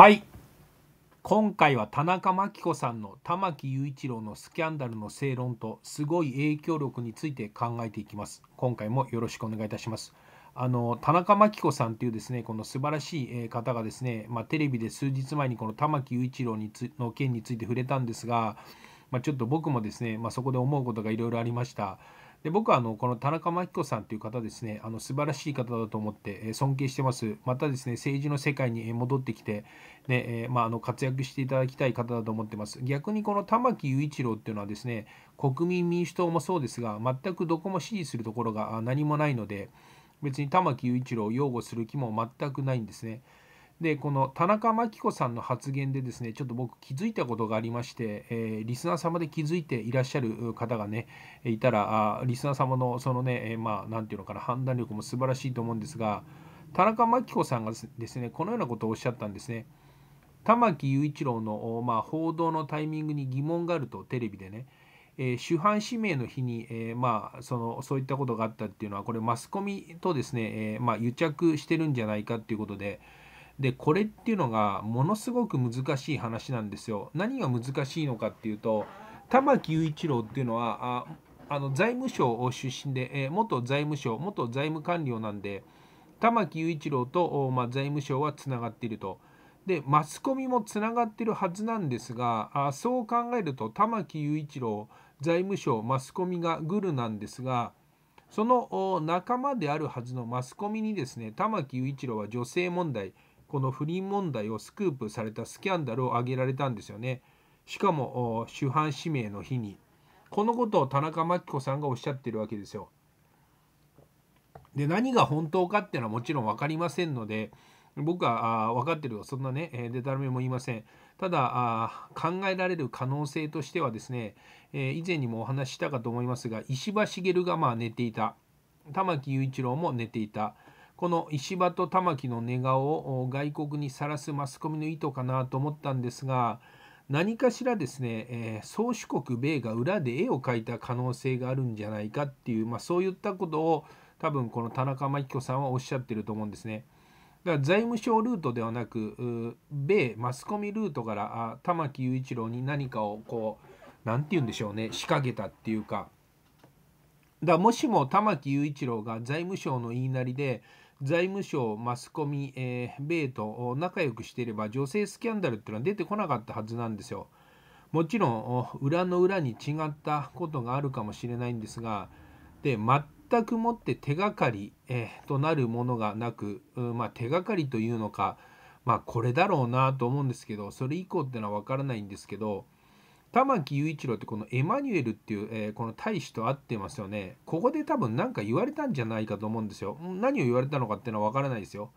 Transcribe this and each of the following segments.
はい今回は田中真紀子さんの玉木雄一郎のスキャンダルの正論とすごい影響力について考えていきます今回もよろしくお願いいたしますあの田中真紀子さんというですねこの素晴らしい方がですね、まあ、テレビで数日前にこの玉木雄一郎につの件について触れたんですが、まあ、ちょっと僕もですね、まあ、そこで思うことがいろいろありました。で僕はあのこの田中真紀子さんという方ですねあの素晴らしい方だと思って尊敬してますまたですね政治の世界に戻ってきて、ねえまあ、あの活躍していただきたい方だと思ってます逆にこの玉木雄一郎っていうのはですね国民民主党もそうですが全くどこも支持するところが何もないので別に玉木雄一郎を擁護する気も全くないんですね。でこの田中真紀子さんの発言でですねちょっと僕気づいたことがありまして、えー、リスナー様で気づいていらっしゃる方がねいたらあリスナー様のそのね、えー、まあ何て言うのかな判断力も素晴らしいと思うんですが田中真紀子さんがですねこのようなことをおっしゃったんですね。玉木雄一郎の、まあ、報道のタイミングに疑問があるとテレビでね、えー、主犯指名の日に、えー、まあ、そのそういったことがあったっていうのはこれマスコミとですね、えー、まあ、癒着してるんじゃないかっていうことで。でこれっていうのがものすごく難しい話なんですよ。何が難しいのかっていうと玉木雄一郎っていうのはあの財務省出身で、えー、元財務省元財務官僚なんで玉木雄一郎と、まあ、財務省はつながっていると。でマスコミもつながってるはずなんですがあそう考えると玉木雄一郎財務省マスコミがグルなんですがその仲間であるはずのマスコミにですね玉木雄一郎は女性問題この不倫問題をスクープされたスキャンダルを挙げられたんですよね。しかも主犯指名の日に。このことを田中真紀子さんがおっしゃってるわけですよ。で何が本当かっていうのはもちろん分かりませんので僕は分かってるよそんなねでたらめも言いませんただ考えられる可能性としてはですね、えー、以前にもお話ししたかと思いますが石破茂がまあ寝ていた玉木雄一郎も寝ていたこの石破と玉木の寝顔を外国にさらすマスコミの意図かなと思ったんですが何かしらですね、えー、宗主国米が裏で絵を描いた可能性があるんじゃないかっていう、まあ、そういったことを多分この田中真紀子さんはおっしゃってると思うんですね。だから財務省ルートではなく米マスコミルートからあ玉木雄一郎に何かをこう何て言うんでしょうね仕掛けたっていうかだもしも玉木雄一郎が財務省の言いなりで財務省、マスコミ、えー、米と仲良くしていれば女性スキャンダルっていうのは出てこなかったはずなんですよ。もちろん裏の裏に違ったことがあるかもしれないんですがで全くもって手がかり、えー、となるものがなく、うんまあ、手がかりというのか、まあ、これだろうなと思うんですけどそれ以降っていうのは分からないんですけど玉木雄一郎ってこのエマニュエルっていう、えー、この大使と会ってますよね。ここで多分何か言われたんじゃないかと思うんですよ。何を言われたのかっていうのはわからないですよ。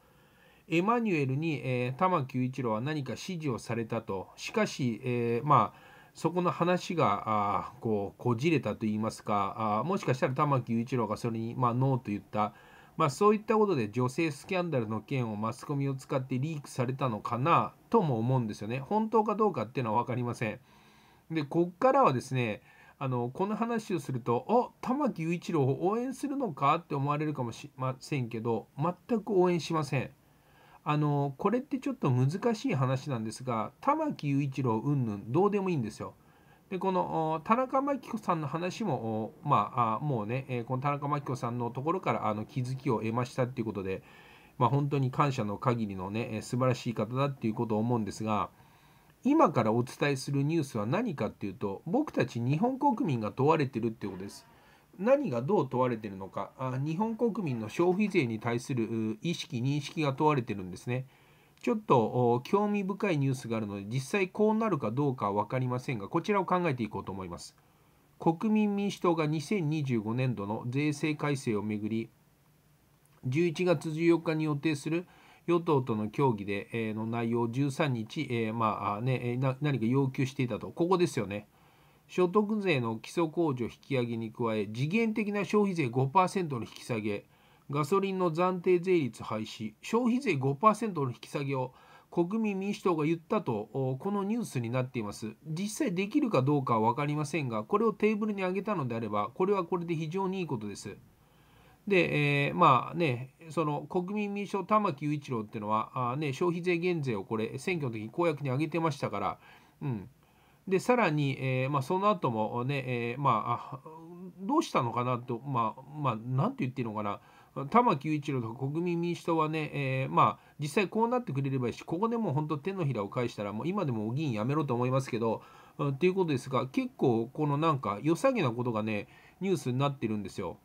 エマニュエルに、えー、玉木雄一郎は何か指示をされたと。しかし、えー、まあそこの話があこうこじれたといいますかあもしかしたら玉木雄一郎がそれに、まあ、ノーと言った、まあ、そういったことで女性スキャンダルの件をマスコミを使ってリークされたのかなとも思うんですよね。本当かどうかっていうのは分かりません。でこっからはですねあのこの話をすると「お玉木雄一郎を応援するのか?」って思われるかもしれませんけど全く応援しません。あのこれってちょっと難しい話なんですが玉木雄一郎うんぬんどうでもいいんですよ。でこの田中真紀子さんの話もまあもうねこの田中真紀子さんのところからあの気づきを得ましたっていうことで、まあ、本当に感謝の限りのね素晴らしい方だっていうことを思うんですが。今からお伝えするニュースは何かっていうと僕たち日本国民が問われてるってことです。何がどう問われてるのかあ日本国民の消費税に対する意識認識が問われてるんですね。ちょっと興味深いニュースがあるので実際こうなるかどうかは分かりませんがこちらを考えていこうと思います。国民民主党が2025年度の税制改正をめぐり11月14日に予定する与党との協議で、えー、の内容を13日、えー、まあね、何か要求していたと、ここですよね。所得税の基礎控除引き上げに加え、次元的な消費税5%の引き下げ、ガソリンの暫定税率廃止、消費税5%の引き下げを国民民主党が言ったと、このニュースになっています。実際できるかどうかは分かりませんが、これをテーブルに上げたのであれば、これはこれで非常にいいことです。で、えー、まあね、その国民民主党、玉木雄一郎っていうのは、あね、消費税減税をこれ、選挙の時に公約に挙げてましたから、うん、でさらに、えー、まあ、その後もね、えー、まあ、どうしたのかなと、まあ、まあ、なんて言っていいのかな、玉木雄一郎とか国民民主党はね、えー、まあ、実際こうなってくれればいいし、ここでもう本当、手のひらを返したら、もう今でも議員やめろと思いますけど、と、うん、いうことですが、結構、このなんか、良さげなことがね、ニュースになってるんですよ。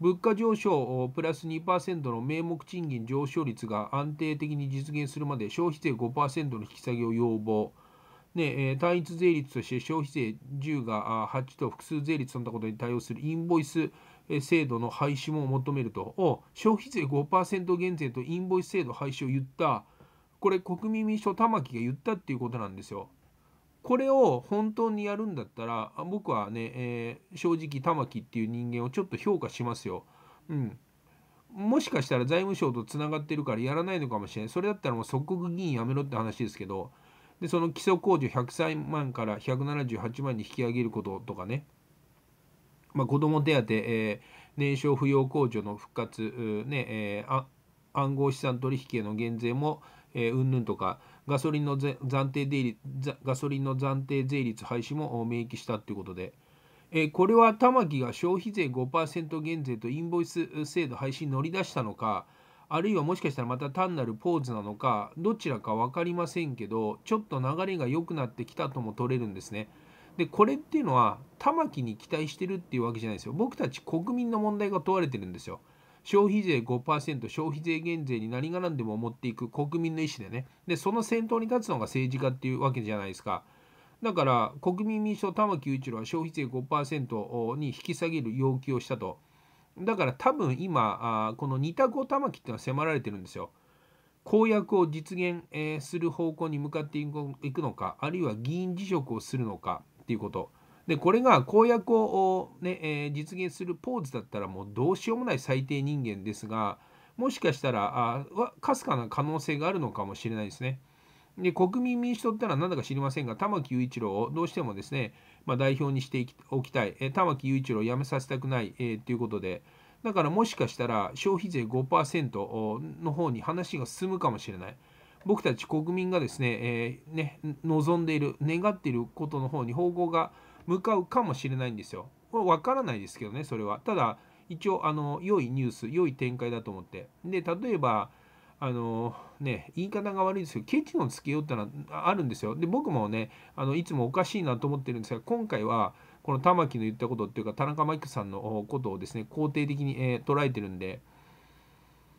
物価上昇プラス2%の名目賃金上昇率が安定的に実現するまで消費税5%の引き下げを要望、ね、単一税率として消費税10が8と複数税率となったことに対応するインボイス制度の廃止も求めると消費税5%減税とインボイス制度廃止を言ったこれ国民民主党玉木が言ったっていうことなんですよ。これを本当にやるんだったら僕はね、えー、正直玉木っていう人間をちょっと評価しますよ。うん、もしかしたら財務省とつながってるからやらないのかもしれないそれだったらもう即刻議員やめろって話ですけどでその基礎控除103万から178万に引き上げることとかね、まあ、子ども手当、えー、年少扶養控除の復活、ねえー、暗号資産取引への減税もうんぬんとかガソリンの暫定税率ガソリンの暫定税率廃止も明記したということで、えこれは玉木が消費税5%減税とインボイス制度廃止に乗り出したのかあるいはもしかしたらまた単なるポーズなのかどちらか分かりませんけどちょっと流れが良くなってきたとも取れるんですね。でこれっていうのは玉木に期待してるっていうわけじゃないですよ僕たち国民の問題が問われてるんですよ。消費税5%消費税減税に何が何でも持っていく国民の意思でねでその先頭に立つのが政治家っていうわけじゃないですか。だから国民民主党玉木雄一郎は消費税5%に引き下げる要求をしたと。だから多分今この二択を玉木っていうのは迫られてるんですよ。公約を実現する方向に向かっていくのかあるいは議員辞職をするのかっていうこと。でこれが公約をね、えー、実現するポーズだったらもうどうしようもない最低人間ですがもしかしたらかすかな可能性があるのかもしれないですね。で国民民主党ってのは何だか知りませんが玉木雄一郎をどうしてもですね、まあ、代表にしておきたい、え玉木雄一郎を辞めさせたくない、えー、いうことでだからもしかしたら消費税5%の方に話が進むかもしれない。僕たち国民がですね,、えーね望んでいる願っていることの方に方向が向かうかもしれないんですよ。わからないですけどね、それは。ただ、一応、あの、良いニュース、良い展開だと思って。で、例えば、あのね、言い方が悪いですけど、ケチのつけようってのはあるんですよ。で、僕もね、あのいつもおかしいなと思ってるんですが、今回は、この玉木の言ったことっていうか、田中真紀さんのことをですね、肯定的に、えー、捉えてるんで、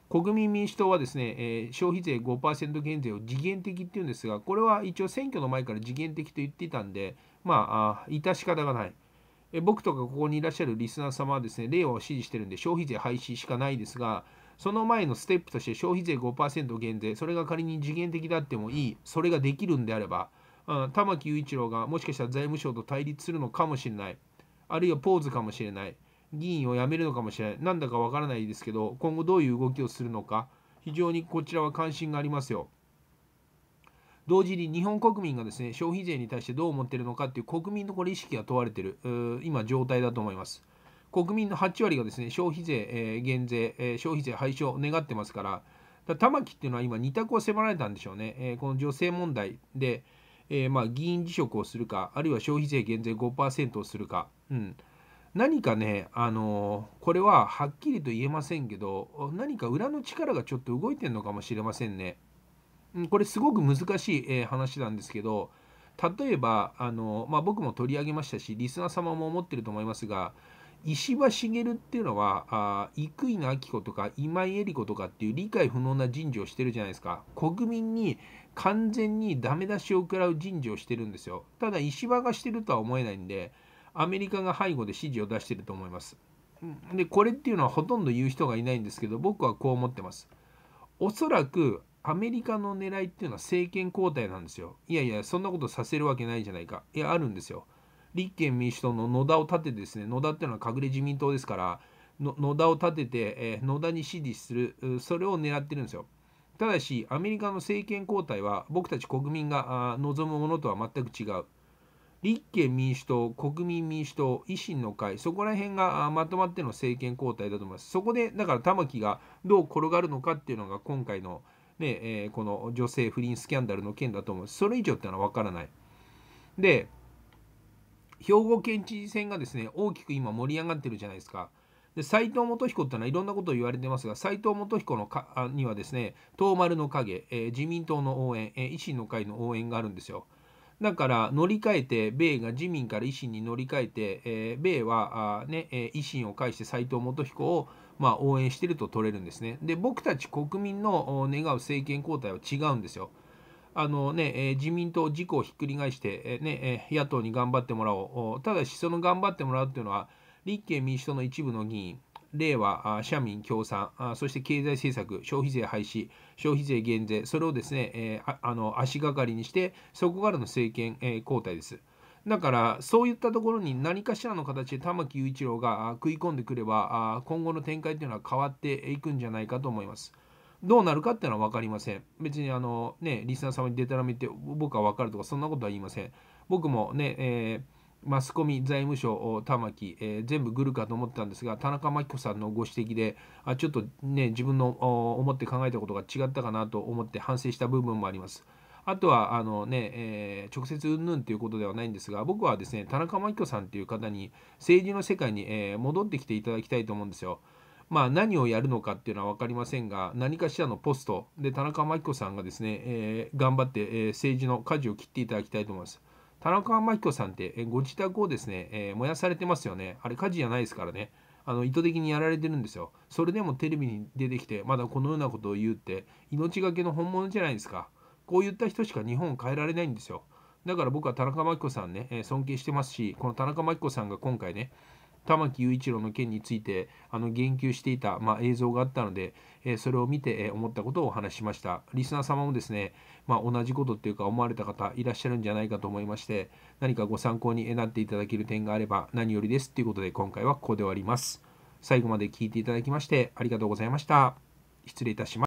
国民民主党はですね、えー、消費税5%減税を時限的っていうんですが、これは一応選挙の前から時限的と言っていたんで、まあ、致し方がない。僕とかここにいらっしゃるリスナー様はですね、令和を支持してるんで消費税廃止しかないですが、その前のステップとして消費税5%減税、それが仮に時限的であってもいい、それができるんであれば、うん、玉木雄一郎がもしかしたら財務省と対立するのかもしれない、あるいはポーズかもしれない、議員を辞めるのかもしれない、なんだかわからないですけど、今後どういう動きをするのか、非常にこちらは関心がありますよ。同時に日本国民がですね消費税に対してどう思ってるのかっていう国民のこれ意識が問われている今状態だと思います。国民の8割がですね消費税、えー、減税、えー、消費税廃止を願ってますから、だ玉木っていうのは今、2択を迫られたんでしょうね、えー、この女性問題で、えー、まあ議員辞職をするか、あるいは消費税減税5%をするか、うん、何かね、あのー、これははっきりと言えませんけど、何か裏の力がちょっと動いてるのかもしれませんね。これすごく難しい、え話なんですけど例えばあの、まあ、僕も取り上げましたしリスナー様も思ってると思いますが石破茂っていうのはあ生稲晃子とか今井絵理子とかっていう理解不能な人事をしてるじゃないですか国民に完全にダメ出しを食らう人事をしてるんですよただ石破がしてるとは思えないんでアメリカが背後で指示を出してると思いますでこれっていうのはほとんど言う人がいないんですけど僕はこう思ってますおそらくアメリカの狙いっていうのは政権交代なんですよ。いやいや、そんなことさせるわけないじゃないか。いや、あるんですよ。立憲民主党の野田を立ててですね、野田っていうのは隠れ自民党ですから、野田を立てて、えー、野田に支持する、それを狙ってるんですよ。ただし、アメリカの政権交代は僕たち国民が望むものとは全く違う。立憲民主党、国民民主党、維新の会、そこら辺がまとまっての政権交代だと思います。そこで、だから玉木がどう転がるのかっていうのが今回のねえー、この女性不倫スキャンダルの件だと思うそれ以上ってのは分からない。で兵庫県知事選がですね大きく今盛り上がってるじゃないですか。で斎藤元彦ってのはいろんなことを言われてますが斎藤元彦のかにはですね「東丸の影」えー、自民党の応援、えー、維新の会の応援があるんですよ。だから乗り換えて米が自民から維新に乗り換えて、えー、米はあ、ねえ維新を介して斎藤元彦をまあ、応援してると取れるんですね。で僕たち国民の願う政権交代は違うんですよ。あのね、え自民党自公をひっくり返して、えねえ野党に頑張ってもらおうただしその頑張ってもらうっていうのは立憲民主党の一部の議員令和、社民、共産、そして経済政策、消費税廃止、消費税減税、それをですね、えー、あの足がかりにして、そこからの政権、えー、交代です。だから、そういったところに何かしらの形で玉木雄一郎が食い込んでくれば、今後の展開というのは変わっていくんじゃないかと思います。どうなるかっていうのは分かりません。別にあの、ね、リスナー様にデタラメって僕は分かるとか、そんなことは言いません。僕もね、えーマスコミ財務省玉木、えー、全部グルかと思ったんですが田中真紀子さんのご指摘であちょっとね自分の思って考えたことが違ったかなと思って反省した部分もあります。あとはあのね、えー、直接云々ということではないんですが僕はですね田中真紀子さんという方に政治の世界に、えー、戻ってきていただきたいと思うんですよ。まあ、何をやるのかっていうのは分かりませんが何かしらのポストで田中真紀子さんがですね、えー、頑張って、え政治の舵を切っていただきたいと思います。田中真紀子さんって、えご自宅をですね、え燃やされてますよね。あれ火事じゃないですからね。あの意図的にやられてるんですよ。それでもテレビに出てきて、まだこのようなことを言うって、命がけの本物じゃないですか。こういった人しか日本を変えられないんですよ。だから僕は田中真紀子さんね、尊敬してますし、この田中真紀子さんが今回ね、玉木雄一郎の件についてあの言及していた、まあ、映像があったので、えー、それを見て、えー、思ったことをお話ししましたリスナー様もですね、まあ、同じことっていうか思われた方いらっしゃるんじゃないかと思いまして何かご参考になっていただける点があれば何よりですということで今回はここで終わります最後まで聞いていただきましてありがとうございました失礼いたします